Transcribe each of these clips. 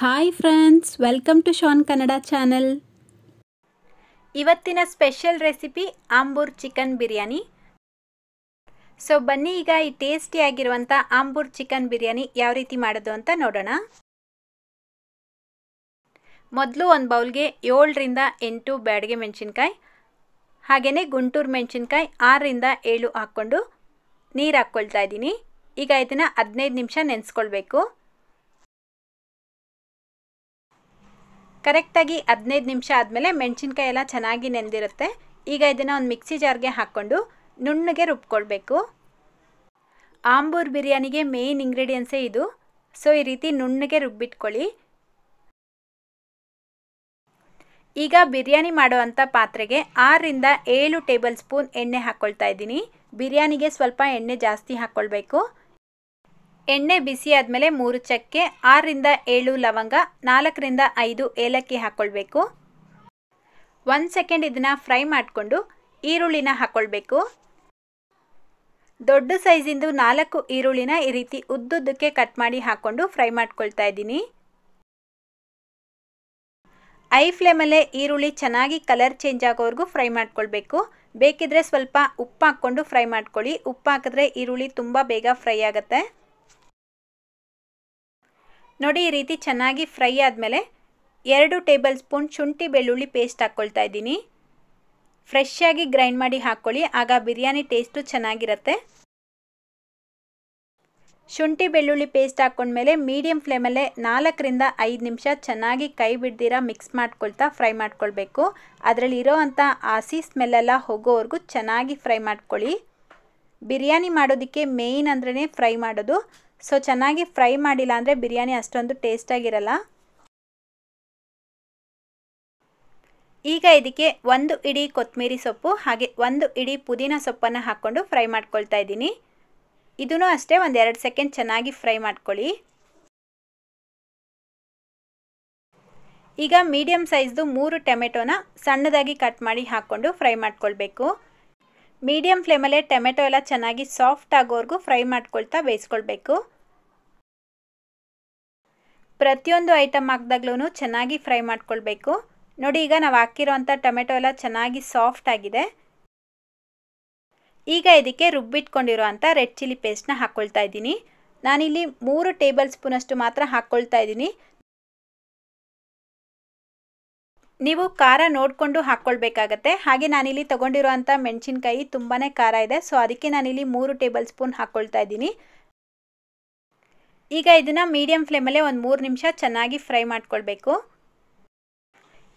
hi friends welcome to Shan Kannada channel ಇವತ್ತಿನ special recipe Ambur chicken biryani so ಬನ್ನಿ ಈಗ ಈ ಟೇಸ್ಟಿಯಾಗಿರುವಂಥ ಆಂಬೂರ್ ಚಿಕನ್ ಬಿರಿಯಾನಿ ಯಾವ ರೀತಿ ಮಾಡೋದು ಅಂತ ನೋಡೋಣ ಮೊದಲು ಒಂದು ಬೌಲ್ಗೆ ಏಳರಿಂದ ಎಂಟು ಬ್ಯಾಡಗೆ ಮೆಣಸಿನ್ಕಾಯಿ ಹಾಗೆಯೇ ಗುಂಟೂರು ಮೆಣಸಿನ್ಕಾಯಿ ಆರರಿಂದ ಏಳು ಹಾಕ್ಕೊಂಡು ನೀರು ಹಾಕ್ಕೊಳ್ತಾ ಇದ್ದೀನಿ ಈಗ ಇದನ್ನು ಹದಿನೈದು ನಿಮಿಷ ನೆನೆಸ್ಕೊಳ್ಬೇಕು ಕರೆಕ್ಟಾಗಿ ಹದಿನೈದು ನಿಮಿಷ ಆದಮೇಲೆ ಮೆಣಸಿನ್ಕಾಯಿ ಎಲ್ಲ ಚೆನ್ನಾಗಿ ನೆಂದಿರುತ್ತೆ ಈಗ ಇದನ್ನು ಒಂದು ಮಿಕ್ಸಿ ಜಾರ್ಗೆ ಹಾಕ್ಕೊಂಡು ನುಣ್ಣಗೆ ರುಬ್ಕೊಳ್ಬೇಕು ಆಂಬೂರ್ ಬಿರಿಯಾನಿಗೆ ಮೇಯ್ನ್ ಇಂಗ್ರೀಡಿಯೆಂಟ್ಸೇ ಇದು ಸೊ ಈ ರೀತಿ ನುಣ್ಣಗೆ ರುಬ್ಬಿಟ್ಕೊಳ್ಳಿ ಈಗ ಬಿರಿಯಾನಿ ಮಾಡುವಂಥ ಪಾತ್ರೆಗೆ ಆರರಿಂದ ಏಳು ಟೇಬಲ್ ಸ್ಪೂನ್ ಎಣ್ಣೆ ಹಾಕ್ಕೊಳ್ತಾ ಇದ್ದೀನಿ ಬಿರಿಯಾನಿಗೆ ಸ್ವಲ್ಪ ಎಣ್ಣೆ ಜಾಸ್ತಿ ಹಾಕ್ಕೊಳ್ಬೇಕು ಎಣ್ಣೆ ಬಿಸಿ ಆದಮೇಲೆ ಮೂರು ಚಕ್ಕೆ ಆರರಿಂದ ಏಳು ಲವಂಗ ನಾಲ್ಕರಿಂದ ಐದು ಏಲಕ್ಕಿ ಹಾಕ್ಕೊಳ್ಬೇಕು ಒಂದು ಸೆಕೆಂಡ್ ಇದನ್ನು ಫ್ರೈ ಮಾಡಿಕೊಂಡು ಈರುಳ್ಳಿನ ಹಾಕ್ಕೊಳ್ಬೇಕು ದೊಡ್ಡ ಸೈಜಿಂದು ನಾಲ್ಕು ಈರುಳ್ಳಿನ ಈ ರೀತಿ ಉದ್ದುದ್ದಕ್ಕೆ ಕಟ್ ಮಾಡಿ ಹಾಕ್ಕೊಂಡು ಫ್ರೈ ಮಾಡ್ಕೊಳ್ತಾ ಇದ್ದೀನಿ ಐ ಫ್ಲೇಮಲ್ಲೇ ಈರುಳ್ಳಿ ಚೆನ್ನಾಗಿ ಕಲರ್ ಚೇಂಜ್ ಆಗೋವರೆಗೂ ಫ್ರೈ ಮಾಡ್ಕೊಳ್ಬೇಕು ಬೇಕಿದ್ರೆ ಸ್ವಲ್ಪ ಉಪ್ಪು ಹಾಕ್ಕೊಂಡು ಫ್ರೈ ಮಾಡ್ಕೊಳ್ಳಿ ಉಪ್ಪು ಹಾಕಿದ್ರೆ ಈರುಳ್ಳಿ ತುಂಬ ಬೇಗ ಫ್ರೈ ಆಗುತ್ತೆ ನೋಡಿ ಈ ರೀತಿ ಚೆನ್ನಾಗಿ ಫ್ರೈ ಆದಮೇಲೆ ಎರಡು ಟೇಬಲ್ ಸ್ಪೂನ್ ಶುಂಠಿ ಬೆಳ್ಳುಳ್ಳಿ ಪೇಸ್ಟ್ ಹಾಕ್ಕೊಳ್ತಾ ಇದ್ದೀನಿ ಫ್ರೆಶ್ಶಾಗಿ ಗ್ರೈಂಡ್ ಮಾಡಿ ಹಾಕ್ಕೊಳ್ಳಿ ಆಗ ಬಿರಿಯಾನಿ ಟೇಸ್ಟು ಚೆನ್ನಾಗಿರುತ್ತೆ ಶುಂಠಿ ಬೆಳ್ಳುಳ್ಳಿ ಪೇಸ್ಟ್ ಹಾಕ್ಕೊಂಡ್ಮೇಲೆ ಮೀಡಿಯಂ ಫ್ಲೇಮಲ್ಲೇ ನಾಲ್ಕರಿಂದ ಐದು ನಿಮಿಷ ಚೆನ್ನಾಗಿ ಕೈ ಬಿಡ್ದಿರ ಮಿಕ್ಸ್ ಮಾಡ್ಕೊಳ್ತಾ ಫ್ರೈ ಮಾಡ್ಕೊಳ್ಬೇಕು ಅದರಲ್ಲಿರೋ ಅಂಥ ಹಸಿ ಸ್ಮೆಲ್ಲೆಲ್ಲ ಹೋಗೋವರೆಗೂ ಚೆನ್ನಾಗಿ ಫ್ರೈ ಮಾಡ್ಕೊಳ್ಳಿ ಬಿರಿಯಾನಿ ಮಾಡೋದಕ್ಕೆ ಮೇಯ್ನ್ ಅಂದ್ರೇ ಫ್ರೈ ಮಾಡೋದು ಸೊ ಚೆನ್ನಾಗಿ ಫ್ರೈ ಮಾಡಿಲ್ಲ ಅಂದರೆ ಬಿರಿಯಾನಿ ಅಷ್ಟೊಂದು ಟೇಸ್ಟಾಗಿರಲ್ಲ ಈಗ ಇದಕ್ಕೆ ಒಂದು ಇಡಿ ಕೊತ್ತಂಬರಿ ಸೊಪ್ಪು ಹಾಗೆ ಒಂದು ಇಡಿ ಪುದೀನ ಸೊಪ್ಪನ್ನು ಹಾಕ್ಕೊಂಡು ಫ್ರೈ ಮಾಡ್ಕೊಳ್ತಾ ಇದ್ದೀನಿ ಇದೂ ಅಷ್ಟೇ ಒಂದು ಎರಡು ಸೆಕೆಂಡ್ ಚೆನ್ನಾಗಿ ಫ್ರೈ ಮಾಡ್ಕೊಳ್ಳಿ ಈಗ ಮೀಡಿಯಮ್ ಸೈಜ್ದು ಮೂರು ಟೊಮೆಟೊನ ಸಣ್ಣದಾಗಿ ಕಟ್ ಮಾಡಿ ಹಾಕ್ಕೊಂಡು ಫ್ರೈ ಮಾಡ್ಕೊಳ್ಬೇಕು ಮೀಡಿಯಂ ಫ್ಲೇಮಲ್ಲೇ ಟೊಮೆಟೊ ಎಲ್ಲ ಚೆನ್ನಾಗಿ ಸಾಫ್ಟ್ ಆಗೋವರೆಗೂ ಫ್ರೈ ಮಾಡ್ಕೊಳ್ತಾ ಬೇಯಿಸ್ಕೊಳ್ಬೇಕು ಪ್ರತಿಯೊಂದು ಐಟಮ್ ಹಾಕಿದಾಗ್ಲೂ ಚೆನ್ನಾಗಿ ಫ್ರೈ ಮಾಡ್ಕೊಳ್ಬೇಕು ನೋಡಿ ಈಗ ನಾವು ಹಾಕಿರೋಂಥ ಟೊಮೆಟೊ ಎಲ್ಲ ಚೆನ್ನಾಗಿ ಸಾಫ್ಟ್ ಆಗಿದೆ ಈಗ ಇದಕ್ಕೆ ರುಬ್ಬಿಟ್ಕೊಂಡಿರೋ ಅಂಥ ರೆಡ್ ಚಿಲ್ಲಿ ಪೇಸ್ಟ್ನ ಹಾಕ್ಕೊಳ್ತಾ ಇದ್ದೀನಿ ನಾನಿಲ್ಲಿ ಮೂರು ಟೇಬಲ್ ಸ್ಪೂನಷ್ಟು ಮಾತ್ರ ಹಾಕ್ಕೊಳ್ತಾ ಇದ್ದೀನಿ ನೀವು ಖಾರ ನೋಡಿಕೊಂಡು ಹಾಕ್ಕೊಳ್ಬೇಕಾಗತ್ತೆ ಹಾಗೆ ನಾನಿಲ್ಲಿ ತೊಗೊಂಡಿರೋಂಥ ಮೆಣಸಿನ್ಕಾಯಿ ತುಂಬಾ ಖಾರ ಇದೆ ಸೊ ಅದಕ್ಕೆ ನಾನಿಲ್ಲಿ ಮೂರು ಟೇಬಲ್ ಸ್ಪೂನ್ ಹಾಕ್ಕೊಳ್ತಾ ಇದ್ದೀನಿ ಈಗ ಇದನ್ನು ಮೀಡಿಯಂ ಫ್ಲೇಮಲ್ಲೇ ಒಂದು ಮೂರು ನಿಮಿಷ ಚೆನ್ನಾಗಿ ಫ್ರೈ ಮಾಡ್ಕೊಳ್ಬೇಕು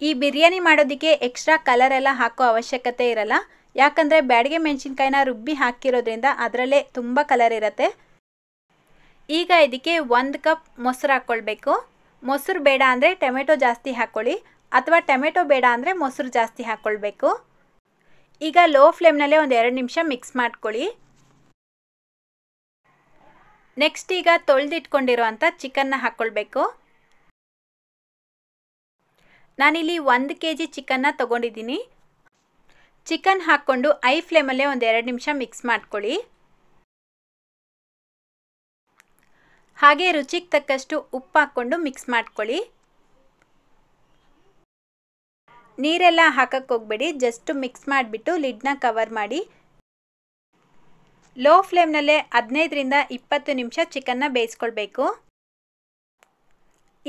ಈ ಬಿರಿಯಾನಿ ಮಾಡೋದಕ್ಕೆ ಎಕ್ಸ್ಟ್ರಾ ಕಲರ್ ಎಲ್ಲ ಹಾಕೋ ಅವಶ್ಯಕತೆ ಇರಲ್ಲ ಯಾಕಂದರೆ ಬ್ಯಾಡಿಗೆ ಮೆಣಸಿನ್ಕಾಯಿನ ರುಬ್ಬಿ ಹಾಕಿರೋದ್ರಿಂದ ಅದರಲ್ಲೇ ತುಂಬ ಕಲರ್ ಇರುತ್ತೆ ಈಗ ಇದಕ್ಕೆ ಒಂದು ಕಪ್ ಮೊಸರು ಹಾಕ್ಕೊಳ್ಬೇಕು ಮೊಸರು ಬೇಡ ಅಂದರೆ ಟೊಮೆಟೊ ಜಾಸ್ತಿ ಹಾಕ್ಕೊಳ್ಳಿ ಅಥವಾ ಟೊಮೆಟೊ ಬೇಡ ಅಂದರೆ ಮೊಸರು ಜಾಸ್ತಿ ಹಾಕ್ಕೊಳ್ಬೇಕು ಈಗ ಲೋ ಫ್ಲೇಮ್ನಲ್ಲೇ ಒಂದು ಎರಡು ನಿಮಿಷ ಮಿಕ್ಸ್ ಮಾಡ್ಕೊಳ್ಳಿ ನೆಕ್ಸ್ಟ್ ಈಗ ತೊಳೆದಿಟ್ಕೊಂಡಿರುವಂಥ ಚಿಕನ್ನ ಹಾಕ್ಕೊಳ್ಬೇಕು ನಾನಿಲ್ಲಿ ಒಂದು ಕೆ ಜಿ ಚಿಕನ್ನ ತೊಗೊಂಡಿದ್ದೀನಿ ಚಿಕನ್ ಹಾಕ್ಕೊಂಡು ಐ ಫ್ಲೇಮಲ್ಲೇ ಒಂದು ಎರಡು ನಿಮಿಷ ಮಿಕ್ಸ್ ಮಾಡ್ಕೊಳ್ಳಿ ಹಾಗೆ ರುಚಿಗೆ ತಕ್ಕಷ್ಟು ಉಪ್ಪು ಹಾಕ್ಕೊಂಡು ಮಿಕ್ಸ್ ಮಾಡ್ಕೊಳ್ಳಿ ನೀರೆಲ್ಲ ಹಾಕಕ್ಕೆ ಹೋಗಬೇಡಿ ಜಸ್ಟ್ ಮಿಕ್ಸ್ ಮಾಡಿಬಿಟ್ಟು ಲಿಡ್ನ ಕವರ್ ಮಾಡಿ ಲೋ ಫ್ಲೇಮ್ನಲ್ಲೇ ಹದಿನೈದರಿಂದ ಇಪ್ಪತ್ತು ನಿಮಿಷ ಚಿಕನ್ನ ಬೇಯಿಸ್ಕೊಳ್ಬೇಕು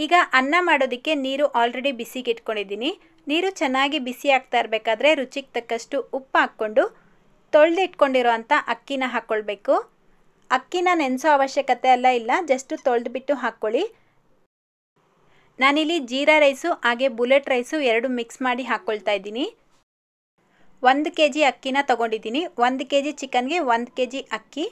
ಈಗ ಅನ್ನ ಮಾಡೋದಕ್ಕೆ ನೀರು ಆಲ್ರೆಡಿ ಬಿಸಿಗೆ ಇಟ್ಕೊಂಡಿದ್ದೀನಿ ನೀರು ಚೆನ್ನಾಗಿ ಬಿಸಿ ಆಗ್ತಾ ಇರಬೇಕಾದ್ರೆ ರುಚಿಗೆ ತಕ್ಕಷ್ಟು ಉಪ್ಪು ಹಾಕ್ಕೊಂಡು ತೊಳೆದಿಟ್ಕೊಂಡಿರೋ ಅಂಥ ಅಕ್ಕಿನ ಹಾಕ್ಕೊಳ್ಬೇಕು ಅಕ್ಕಿನ ನೆನೆಸೋ ಅವಶ್ಯಕತೆ ಎಲ್ಲ ಇಲ್ಲ ಜಸ್ಟ್ ತೊಳೆದ್ಬಿಟ್ಟು ಹಾಕ್ಕೊಳ್ಳಿ ನಾನಿಲ್ಲಿ ಜೀರಾ ರೈಸು ಹಾಗೆ ಬುಲೆಟ್ ರೈಸು ಎರಡು ಮಿಕ್ಸ್ ಮಾಡಿ ಹಾಕ್ಕೊಳ್ತಾ ಇದ್ದೀನಿ ಒಂದು ಕೆ ಜಿ ಅಕ್ಕಿನ ತೊಗೊಂಡಿದ್ದೀನಿ ಒಂದು ಕೆ ಜಿ ಚಿಕನ್ಗೆ ಒಂದು ಕೆ ಜಿ ಅಕ್ಕಿ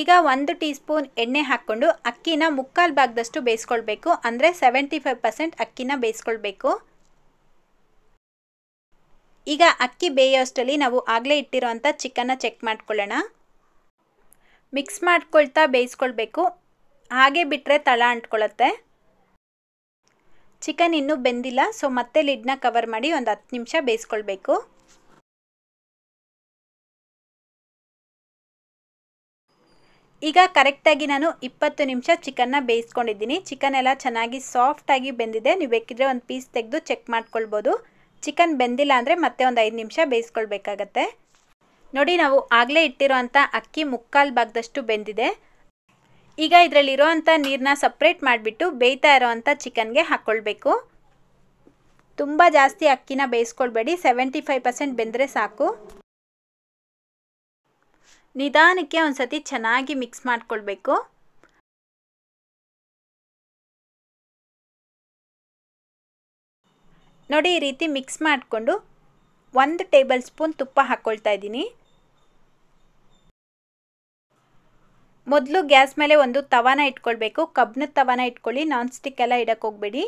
ಈಗ ಒಂದು ಟೀ ಸ್ಪೂನ್ ಎಣ್ಣೆ ಹಾಕ್ಕೊಂಡು ಅಕ್ಕಿನ ಮುಕ್ಕಾಲು ಭಾಗದಷ್ಟು ಬೇಯಿಸ್ಕೊಳ್ಬೇಕು ಅಂದರೆ ಸೆವೆಂಟಿ ಫೈವ್ ಪರ್ಸೆಂಟ್ ಅಕ್ಕಿನ ಬೇಯಿಸ್ಕೊಳ್ಬೇಕು ಈಗ ಅಕ್ಕಿ ಬೇಯೋಷ್ಟರಲ್ಲಿ ನಾವು ಆಗಲೇ ಇಟ್ಟಿರೋವಂಥ ಚಿಕನ್ನ ಚೆಕ್ ಮಾಡ್ಕೊಳ್ಳೋಣ ಮಿಕ್ಸ್ ಮಾಡ್ಕೊಳ್ತಾ ಬೇಯಿಸ್ಕೊಳ್ಬೇಕು ಹಾಗೆ ಬಿಟ್ಟರೆ ತಳ ಅಂಟ್ಕೊಳ್ಳುತ್ತೆ ಚಿಕನ್ ಇನ್ನೂ ಬೆಂದಿಲ್ಲ ಸೊ ಮತ್ತೆ ಲಿಡ್ನ ಕವರ್ ಮಾಡಿ ಒಂದು ಹತ್ತು ನಿಮಿಷ ಬೇಯಿಸ್ಕೊಳ್ಬೇಕು ಈಗ ಕರೆಕ್ಟಾಗಿ ನಾನು ಇಪ್ಪತ್ತು ನಿಮಿಷ ಚಿಕನ್ನ ಬೇಯಿಸ್ಕೊಂಡಿದ್ದೀನಿ ಚಿಕನ್ ಎಲ್ಲ ಚೆನ್ನಾಗಿ ಸಾಫ್ಟಾಗಿ ಬೆಂದಿದೆ ನೀವು ಬೇಕಿದ್ರೆ ಒಂದು ಪೀಸ್ ತೆಗೆದು ಚೆಕ್ ಮಾಡ್ಕೊಳ್ಬೋದು ಚಿಕನ್ ಬೆಂದಿಲ್ಲ ಅಂದರೆ ಮತ್ತೆ ಒಂದು ಐದು ನಿಮಿಷ ಬೇಯಿಸ್ಕೊಳ್ಬೇಕಾಗತ್ತೆ ನೋಡಿ ನಾವು ಆಗಲೇ ಇಟ್ಟಿರೋ ಅಕ್ಕಿ ಮುಕ್ಕಾಲು ಭಾಗದಷ್ಟು ಬೆಂದಿದೆ ಈಗ ಇದರಲ್ಲಿರೋ ಅಂಥ ನೀರನ್ನ ಸಪ್ರೇಟ್ ಮಾಡಿಬಿಟ್ಟು ಬೇಯ್ತಾ ಇರೋವಂಥ ಚಿಕನ್ಗೆ ಹಾಕ್ಕೊಳ್ಬೇಕು ತುಂಬ ಜಾಸ್ತಿ ಅಕ್ಕಿನ ಬೇಯಿಸ್ಕೊಳ್ಬೇಡಿ ಸೆವೆಂಟಿ ಫೈವ್ ಪರ್ಸೆಂಟ್ ಬೆಂದರೆ ಸಾಕು ನಿಧಾನಕ್ಕೆ ಒಂದು ಸತಿ ಚೆನ್ನಾಗಿ ಮಿಕ್ಸ್ ಮಾಡ್ಕೊಳ್ಬೇಕು ನೋಡಿ ಈ ರೀತಿ ಮಿಕ್ಸ್ ಮಾಡಿಕೊಂಡು ಒಂದು ಟೇಬಲ್ ಸ್ಪೂನ್ ತುಪ್ಪ ಹಾಕ್ಕೊಳ್ತಾ ಇದ್ದೀನಿ ಮೊದಲು ಗ್ಯಾಸ್ ಮೇಲೆ ಒಂದು ತವಾನ ಇಟ್ಕೊಳ್ಬೇಕು ಕಬ್ಬಿಣದ ತವಾನ ಇಟ್ಕೊಳ್ಳಿ ನಾನ್ ಸ್ಟಿಕ್ ಎಲ್ಲ ಇಡಕ್ಕೆ ಹೋಗಬೇಡಿ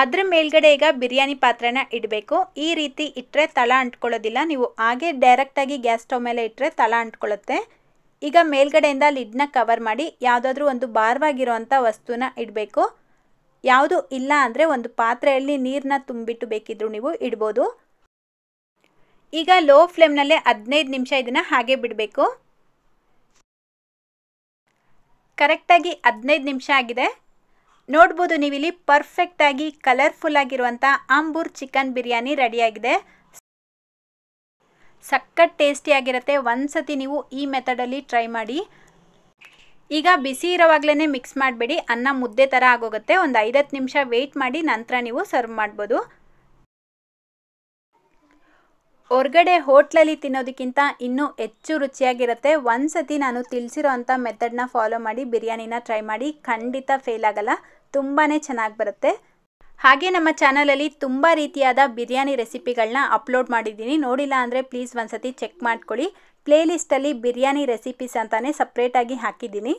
ಅದ್ರ ಮೇಲ್ಗಡೆ ಈಗ ಬಿರಿಯಾನಿ ಪಾತ್ರೆನ ಇಡಬೇಕು ಈ ರೀತಿ ಇಟ್ಟರೆ ತಳ ಅಂಟ್ಕೊಳ್ಳೋದಿಲ್ಲ ನೀವು ಹಾಗೆ ಡೈರೆಕ್ಟಾಗಿ ಗ್ಯಾಸ್ ಸ್ಟವ್ ಮೇಲೆ ಇಟ್ಟರೆ ತಳ ಅಂಟ್ಕೊಳ್ಳುತ್ತೆ ಈಗ ಮೇಲ್ಗಡೆಯಿಂದ ಲಿಡ್ನ ಕವರ್ ಮಾಡಿ ಯಾವುದಾದ್ರೂ ಒಂದು ಭಾರವಾಗಿರುವಂಥ ವಸ್ತುನ ಇಡಬೇಕು ಯಾವುದು ಇಲ್ಲ ಅಂದರೆ ಒಂದು ಪಾತ್ರೆಯಲ್ಲಿ ನೀರನ್ನ ತುಂಬಿಟ್ಟು ಬೇಕಿದ್ರೂ ನೀವು ಇಡ್ಬೋದು ಈಗ ಲೋ ಫ್ಲೇಮ್ನಲ್ಲೇ ಹದಿನೈದು ನಿಮಿಷ ಇದನ್ನು ಹಾಗೆ ಬಿಡಬೇಕು ಕರೆಕ್ಟಾಗಿ ಹದಿನೈದು ನಿಮಿಷ ಆಗಿದೆ ನೋಡ್ಬೋದು ನೀವಿಲ್ಲಿ ಪರ್ಫೆಕ್ಟಾಗಿ ಕಲರ್ಫುಲ್ ಆಗಿರುವಂಥ ಆಂಬೂರ್ ಚಿಕನ್ ಬಿರಿಯಾನಿ ರೆಡಿಯಾಗಿದೆ ಸಖತ್ ಟೇಸ್ಟಿಯಾಗಿರುತ್ತೆ ಒಂದು ಸತಿ ನೀವು ಈ ಮೆಥಡಲ್ಲಿ ಟ್ರೈ ಮಾಡಿ ಈಗ ಬಿಸಿ ಇರೋವಾಗಲೇ ಮಿಕ್ಸ್ ಮಾಡಬೇಡಿ ಅನ್ನ ಮುದ್ದೆ ಥರ ಆಗೋಗುತ್ತೆ ಒಂದು ಐದತ್ತು ನಿಮಿಷ ವೆಯ್ಟ್ ಮಾಡಿ ನಂತರ ನೀವು ಸರ್ವ್ ಮಾಡ್ಬೋದು ಹೊರ್ಗಡೆ ಹೋಟ್ಲಲ್ಲಿ ತಿನ್ನೋದಕ್ಕಿಂತ ಇನ್ನೂ ಹೆಚ್ಚು ರುಚಿಯಾಗಿರುತ್ತೆ ಒಂದು ಸತಿ ನಾನು ತಿಳಿಸಿರೋ ಅಂಥ ಮೆಥಡ್ನ ಫಾಲೋ ಮಾಡಿ ಬಿರಿಯಾನಿನ ಟ್ರೈ ಮಾಡಿ ಖಂಡಿತ ಫೇಲ್ ಆಗಲ್ಲ ತುಂಬಾ ಚೆನ್ನಾಗಿ ಬರುತ್ತೆ ಹಾಗೆ ನಮ್ಮ ಚಾನಲಲ್ಲಿ ತುಂಬ ರೀತಿಯಾದ ಬಿರಿಯಾನಿ ರೆಸಿಪಿಗಳನ್ನ ಅಪ್ಲೋಡ್ ಮಾಡಿದ್ದೀನಿ ನೋಡಿಲ್ಲ ಅಂದರೆ ಪ್ಲೀಸ್ ಒಂದು ಸತಿ ಚೆಕ್ ಮಾಡ್ಕೊಳ್ಳಿ ಪ್ಲೇಲಿಸ್ಟಲ್ಲಿ ಬಿರಿಯಾನಿ ರೆಸಿಪೀಸ್ ಅಂತಲೇ ಸಪ್ರೇಟಾಗಿ ಹಾಕಿದ್ದೀನಿ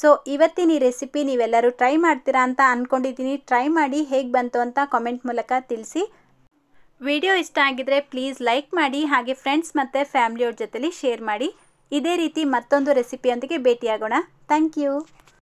ಸೊ ಇವತ್ತಿನ ಈ ರೆಸಿಪಿ ನೀವೆಲ್ಲರೂ ಟ್ರೈ ಮಾಡ್ತೀರಾ ಅಂತ ಅಂದ್ಕೊಂಡಿದ್ದೀನಿ ಟ್ರೈ ಮಾಡಿ ಹೇಗೆ ಬಂತು ಅಂತ ಕಾಮೆಂಟ್ ಮೂಲಕ ತಿಳಿಸಿ ವಿಡಿಯೋ ಇಷ್ಟ ಆಗಿದ್ರೆ ಪ್ಲೀಸ್ ಲೈಕ್ ಮಾಡಿ ಹಾಗೆ ಫ್ರೆಂಡ್ಸ್ ಮತ್ತು ಫ್ಯಾಮಿಲಿಯವ್ರ ಜೊತೆಲಿ ಶೇರ್ ಮಾಡಿ ಇದೇ ರೀತಿ ಮತ್ತೊಂದು ರೆಸಿಪಿಯೊಂದಿಗೆ ಭೇಟಿಯಾಗೋಣ ಥ್ಯಾಂಕ್ ಯು